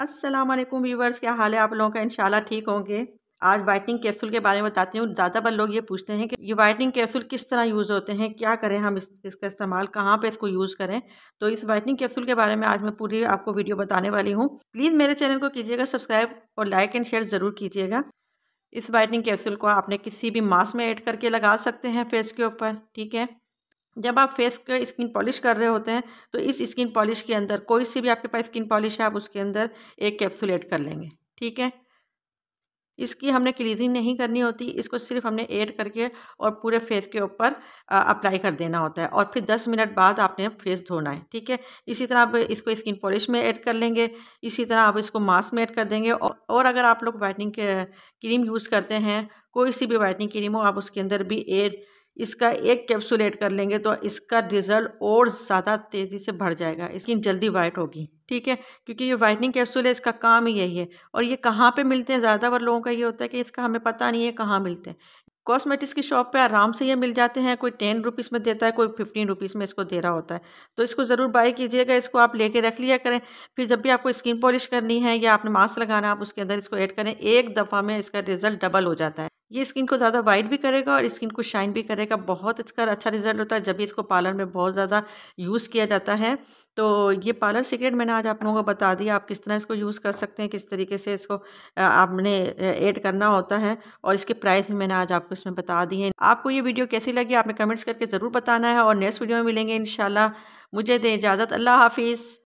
अस्सलाम वालेकुम व्यूवर्स क्या हाल है आप लोगों का इंशाल्लाह ठीक होंगे आज वाइटनिंग कैप्सूल के बारे में बताती हूँ ज़्यादातर लोग ये पूछते हैं कि ये वाइटनिंग कैप्सूल किस तरह यूज़ होते हैं क्या करें हम इस, इसका इस्तेमाल कहाँ पे इसको यूज़ करें तो इस वाइटनिंग कैप्सूल के बारे में आज मैं पूरी आपको वीडियो बताने वाली हूँ प्लीज़ मेरे चैनल को कीजिएगा सब्सक्राइब और लाइक एंड शेयर ज़रूर कीजिएगा इस वाइटनिंग कैप्सूल को आपने किसी भी मास्क में ऐड करके लगा सकते हैं फेस के ऊपर ठीक है जब आप फेस के स्किन पॉलिश कर रहे होते हैं तो इस स्किन पॉलिश के अंदर कोई सी भी आपके पास स्किन पॉलिश है आप उसके अंदर एक कैप्सूल ऐड कर लेंगे ठीक है इसकी हमने क्लीजिंग नहीं करनी होती इसको सिर्फ हमने ऐड करके और पूरे फेस के ऊपर अप्लाई कर देना होता है और फिर दस मिनट बाद आपने फेस धोना है ठीक है इसी तरह आप इसको स्किन पॉलिश में ऐड कर लेंगे इसी तरह आप इसको मास्क में ऐड कर देंगे और, और अगर आप लोग वाइटनिंग क्रीम यूज़ करते हैं कोई सी भी वाइटनिंग क्रीम हो आप उसके अंदर भी एड इसका एक कैप्सूल ऐड कर लेंगे तो इसका रिजल्ट और ज़्यादा तेज़ी से बढ़ जाएगा स्किन जल्दी वाइट होगी ठीक है क्योंकि ये वाइटनिंग कैप्सूल है इसका काम ही यही है और ये कहाँ पे मिलते हैं ज़्यादातर लोगों का ये होता है कि इसका हमें पता नहीं है कहाँ मिलते हैं कॉस्मेटिक्स की शॉप पे आराम से ये मिल जाते हैं कोई टेन रुपीज़ में देता है कोई फिफ्टीन रुपीज़ में इसको दे रहा होता है तो इसको ज़रूर बाय कीजिएगा इसको आप लेके रख लिया करें फिर जब भी आपको स्किन पॉलिश करनी है या आपने मास्क लगाना आप उसके अंदर इसको ऐड करें एक दफ़ा में इसका रिजल्ट डबल हो जाता है ये स्किन को ज़्यादा वाइट भी करेगा और स्किन को शाइन भी करेगा बहुत इसका अच्छा रिजल्ट होता है जब भी इसको पार्लर में बहुत ज़्यादा यूज़ किया जाता है तो ये पार्लर सीक्रेट मैंने आज आप लोगों को बता दिया आप किस तरह इसको यूज़ कर सकते हैं किस तरीके से इसको आपने ऐड करना होता है और इसके प्राइस भी मैंने आज आपको इसमें बता दिए आपको ये वीडियो कैसी लगी आपने कमेंट्स करके ज़रूर बताना है और नेक्स्ट वीडियो में मिलेंगे इन मुझे दें इजाज़त अल्लाह हाफिज़